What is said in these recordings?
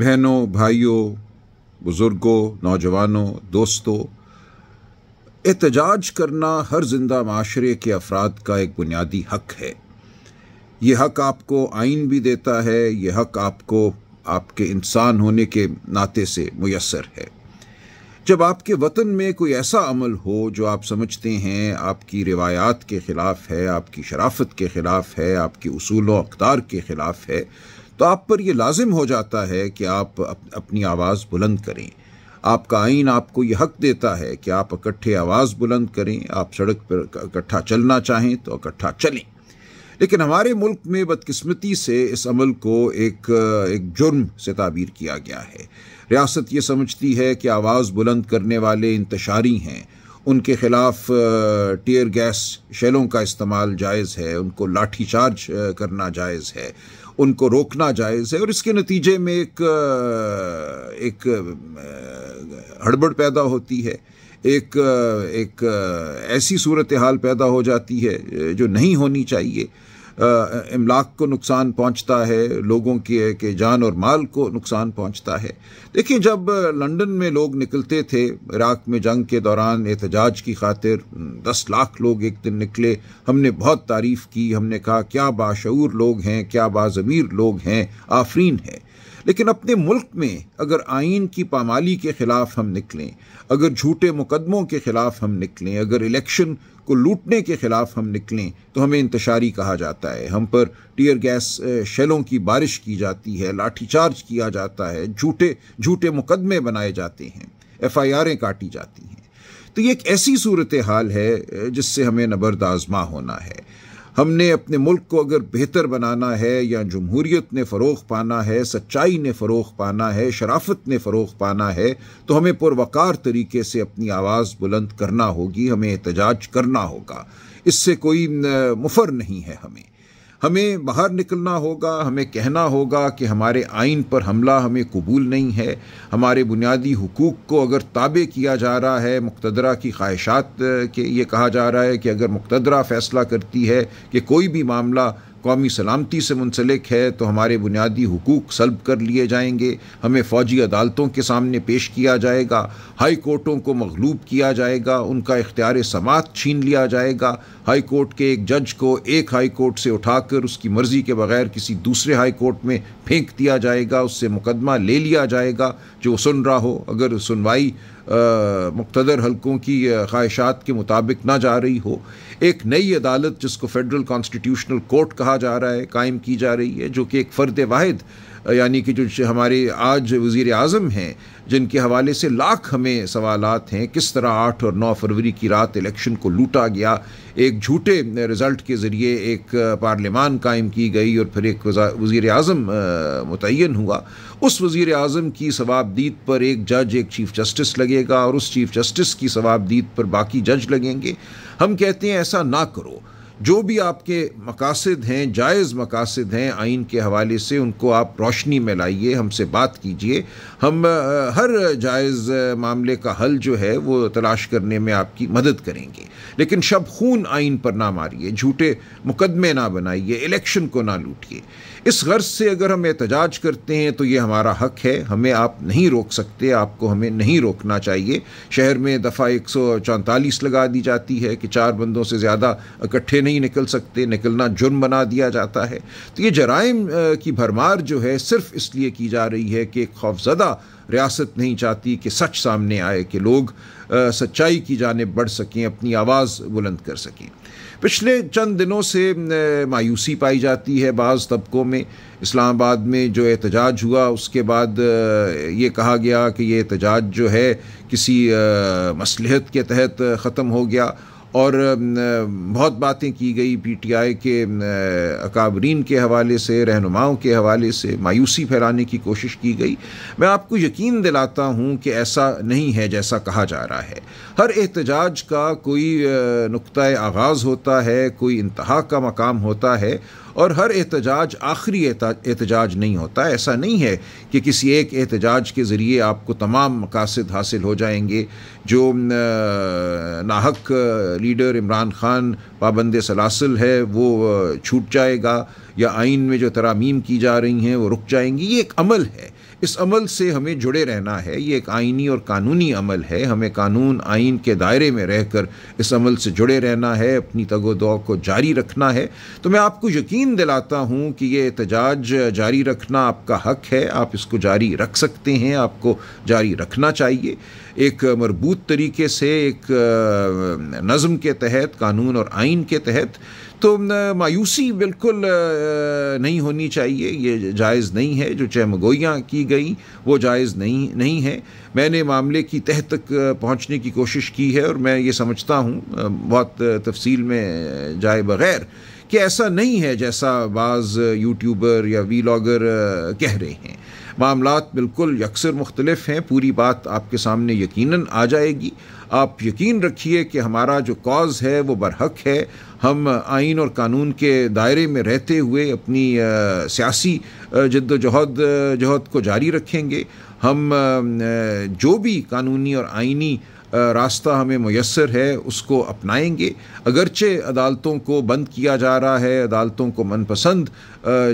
बहनों भाइयों बुज़ुर्गों नौजवानों दोस्तों एहतजाज करना हर जिंदा माशरे के अफराद का एक बुनियादी हक है ये हक आपको आइन भी देता है ये हक आपको आपके इंसान होने के नाते से मैसर है जब आपके वतन में कोई ऐसा अमल हो जो आप समझते हैं आपकी रिवायात के ख़िलाफ़ है आपकी शराफत के ख़िलाफ़ है आपके असूल अकदार के ख़िलाफ़ है तो आप पर यह लाजिम हो जाता है कि आप अपनी आवाज़ बुलंद करें आपका आइन आपको यह हक देता है कि आप इकट्ठे आवाज़ बुलंद करें आप सड़क पर इकट्ठा चलना चाहें तो इकट्ठा चलें लेकिन हमारे मुल्क में बदकिस्मती से इस अमल को एक एक जुर्म से ताबीर किया गया है रियासत ये समझती है कि आवाज़ बुलंद करने वाले इंतशारी हैं उनके ख़िलाफ़ टीयर गैस शेलों का इस्तेमाल जायज़ है उनको लाठी चार्ज करना जायज़ है उनको रोकना जायज़ है और इसके नतीजे में एक एक हड़बड़ पैदा होती है एक एक ऐसी सूरत हाल पैदा हो जाती है जो नहीं होनी चाहिए इमलाक को नुकसान पहुंचता है लोगों की के जान और माल को नुकसान पहुंचता है देखिए जब लंदन में लोग निकलते थे इराक में जंग के दौरान एहतजाज की खातिर दस लाख लोग एक दिन निकले हमने बहुत तारीफ़ की हमने कहा क्या बाशूर लोग हैं क्या बाज़मीर लोग हैं आफरीन हैं लेकिन अपने मुल्क में अगर आइन की पामाली के ख़िलाफ़ हम निकलें अगर झूठे मुकदमों के ख़िलाफ़ हम निकलें अगर इलेक्शन को लूटने के ख़िलाफ़ हम निकलें तो हमें इंतशारी कहा जाता है हम पर टीयर गैस शेलों की बारिश की जाती है लाठीचार्ज किया जाता है झूठे झूठे मुकदमे बनाए जाते हैं एफ़ आई आरें काटी जाती हैं तो ये एक ऐसी सूरत हाल है जिससे हमें नबरदाजमा होना है हमने अपने मुल्क को अगर बेहतर बनाना है या जमहूरीत ने फ़रोग पाना है सच्चाई ने फ़रोग पाना है शराफत ने फ़रोग पाना है तो हमें पुरवकार तरीके से अपनी आवाज़ बुलंद करना होगी हमें एहतजाज करना होगा इससे कोई मुफर नहीं है हमें हमें बाहर निकलना होगा हमें कहना होगा कि हमारे आइन पर हमला हमें कबूल नहीं है हमारे बुनियादी हकूक़ को अगर ताबे किया जा रहा है मुख्तरा की ख्वाहिशात के ये कहा जा रहा है कि अगर मुख्तरा फ़ैसला करती है कि कोई भी मामला कौमी सलामती से मुंसलिक है तो हमारे बुनियादी हकूक़ सल्ब कर लिए जाएंगे हमें फ़ौजी अदालतों के सामने पेश किया जाएगा हाई कोर्टों को मगलूब किया जाएगा उनका इख्तियार समात छीन लिया जाएगा हाई कोर्ट के एक जज को एक हाई कोर्ट से उठाकर उसकी मर्ज़ी के बगैर किसी दूसरे हाई कोर्ट में फेंक दिया जाएगा उससे मुकदमा ले लिया जाएगा जो सुन रहा हो अगर सुनवाई मुख्तर हलकों की ख्वाहिशात के मुताबिक ना जा रही हो एक नई अदालत जिसको फेडरल कॉन्स्टिट्यूशनल कोर्ट कहा जा रहा है कायम की जा रही है जो कि एक फ़र्द वाहिद यानी कि जो हमारे आज वज़ी अज़म हैं जिनके हवाले से लाख हमें सवालत हैं किस तरह आठ और नौ फरवरी की रात इलेक्शन को लूटा गया एक झूठे रिज़ल्ट के ज़रिए एक पार्लियामान कायम की गई और फिर एक वज़ी अजम मुतन हुआ उस वज़ी अजम की सवाबदीद पर एक जज एक चीफ़ जस्टिस लगेगा और उस चीफ़ जस्टिस की सवाबदीद पर बाकी जज लगेंगे हम कहते हैं ऐसा ना करो जो भी आपके मकासद हैं जायज़ मकासद हैं आइन के हवाले से उनको आप रोशनी में लाइए हमसे बात कीजिए हम हर जायज़ मामले का हल जो है वो तलाश करने में आपकी मदद करेंगे लेकिन शब खून आइन पर ना मारिए झूठे मुकदमे ना बनाइए इलेक्शन को ना लूटिए इस गर्ज से अगर हम एहतजाज करते हैं तो ये हमारा हक है हमें आप नहीं रोक सकते आपको हमें नहीं रोकना चाहिए शहर में दफ़ा एक सौ लगा दी जाती है कि चार बंदों से ज़्यादा इकट्ठे नहीं नहीं निकल सकते निकलना जुर्म बना दिया जाता है तो ये जराइम की भरमार जो है सिर्फ इसलिए की जा रही है कि खौफजदा रियासत नहीं चाहती कि सच सामने आए कि लोग सच्चाई की जानब बढ़ सकें अपनी आवाज़ बुलंद कर सकें पिछले चंद दिनों से मायूसी पाई जाती है बाज़ तबकों में इस्लामाबाद में जो एहतजाज हुआ उसके बाद ये कहा गया कि ये एहतजाज जो है किसी मसलहत के तहत ख़त्म हो गया और बहुत बातें की गई पीटीआई के अकाबरीन के हवाले से रहनुमाओं के हवाले से मायूसी फैलाने की कोशिश की गई मैं आपको यकीन दिलाता हूं कि ऐसा नहीं है जैसा कहा जा रहा है हर एहतजाज का कोई नुक़ आगाज़ होता है कोई इंतहा का मकाम होता है और हर एहतजाज आखिरी एहतजाज नहीं होता ऐसा नहीं है कि किसी एक एहतजाज के ज़रिए आपको तमाम मकासद हासिल हो जाएंगे जो नाहक लीडर इमरान ख़ान पाबंद सलासल है वो छूट जाएगा या आइन में जो तरामीम की जा रही हैं वो रुक जाएंगी ये एक अमल है इस अमल से हमें जुड़े रहना है ये एक आइनी और कानूनी अमल है हमें कानून आइन के दायरे में रहकर इस अमल से जुड़े रहना है अपनी तगोदौ को जारी रखना है तो मैं आपको यकीन दिलाता हूँ कि ये एहतजाज जारी रखना आपका हक है आप इसको जारी रख सकते हैं आपको जारी रखना चाहिए एक मरबूत तरीके से एक नज़म के तहत कानून और आइन के तहत तो मायूसी बिल्कुल नहीं होनी चाहिए ये जायज़ नहीं है जो चहमगोयाँ की गई वो जायज़ नहीं नहीं है मैंने मामले की तह तक पहुँचने की कोशिश की है और मैं ये समझता हूँ बहुत तफसील में जाए बग़ैर कि ऐसा नहीं है जैसा बाज़ यूट्यूबर या वीलागर कह रहे हैं मामला बिल्कुल यकसर मुख्तलफ हैं पूरी बात आपके सामने यकीन आ जाएगी आप यकीन रखिए कि हमारा जो कॉज है वो बरहक है हम आइन और कानून के दायरे में रहते हुए अपनी सियासी जद्दोजहद जहद को जारी रखेंगे हम जो भी कानूनी और आइनी रास्ता हमें मैसर है उसको अपनाएंगे अगरचे अदालतों को बंद किया जा रहा है अदालतों को मनपसंद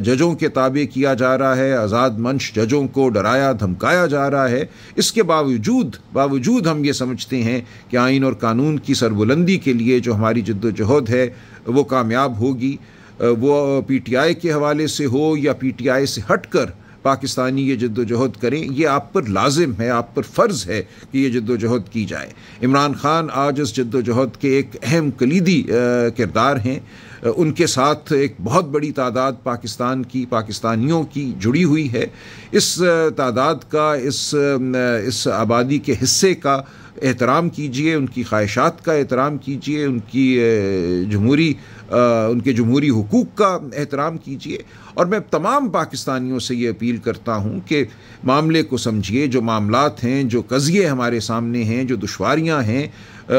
जजों के ताबे किया जा रहा है आज़ाद मंच जजों को डराया धमकाया जा रहा है इसके बावजूद बावजूद हम ये समझते हैं कि आइन और कानून की सरबुलंदी के लिए जो हमारी जद्दोजहद है वो कामयाब होगी वो पी टी आई के हवाले से हो या पी टी आई से हट कर पाकिस्तानी ये जद्दोजहद करें ये आप पर लाजिम है आप पर फ़र्ज़ है कि ये जद्दोजहद की जाए इमरान ख़ान आज इस जद्दोजहद के एक अहम कलीदी किरदार हैं उनके साथ एक बहुत बड़ी तादाद पाकिस्तान की पाकिस्तानियों की जुड़ी हुई है इस तादाद का इस इस आबादी के हिस्से का एहतराम कीजिए उनकी ख्वाहिशात का एहतराम कीजिए उनकी जमहूरी उनके जमहूरी हकूक़ का एहतराम कीजिए और मैं तमाम पाकिस्तानियों से ये अपील करता हूँ कि मामले को समझिए जो मामला हैं जो कज़िए हमारे सामने हैं जो दुशारियाँ हैं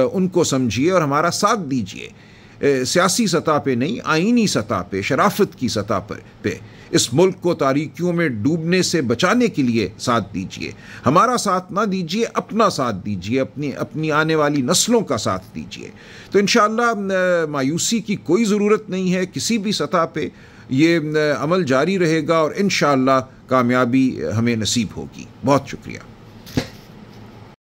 उनको समझिए और हमारा साथ दीजिए सियासी सतह पे नहीं आइनी सतह पे शराफत की सतह पर पे इस मुल्क को तारीखियों में डूबने से बचाने के लिए साथ दीजिए हमारा साथ ना दीजिए अपना साथ दीजिए अपनी अपनी आने वाली नस्लों का साथ दीजिए तो इन मायूसी की कोई ज़रूरत नहीं है किसी भी सतह पर ये अमल जारी रहेगा और इन कामयाबी हमें नसीब होगी बहुत शुक्रिया